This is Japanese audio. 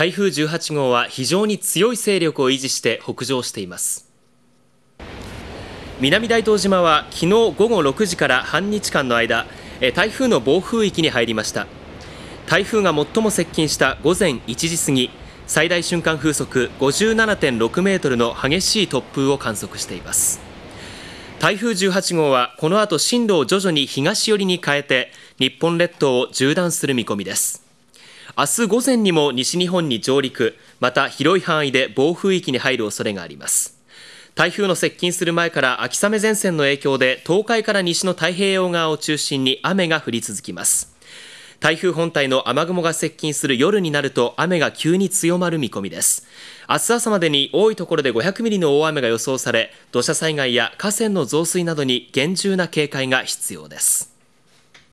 台風18号は非常に強い勢力を維持して北上しています南大東島は昨日午後6時から半日間の間台風の暴風域に入りました台風が最も接近した午前1時過ぎ最大瞬間風速57.6メートルの激しい突風を観測しています台風18号はこの後進路を徐々に東寄りに変えて日本列島を縦断する見込みです明日午前にも西日本に上陸また広い範囲で暴風域に入る恐れがあります台風の接近する前から秋雨前線の影響で東海から西の太平洋側を中心に雨が降り続きます台風本体の雨雲が接近する夜になると雨が急に強まる見込みです明日朝までに多いところで500ミリの大雨が予想され土砂災害や河川の増水などに厳重な警戒が必要です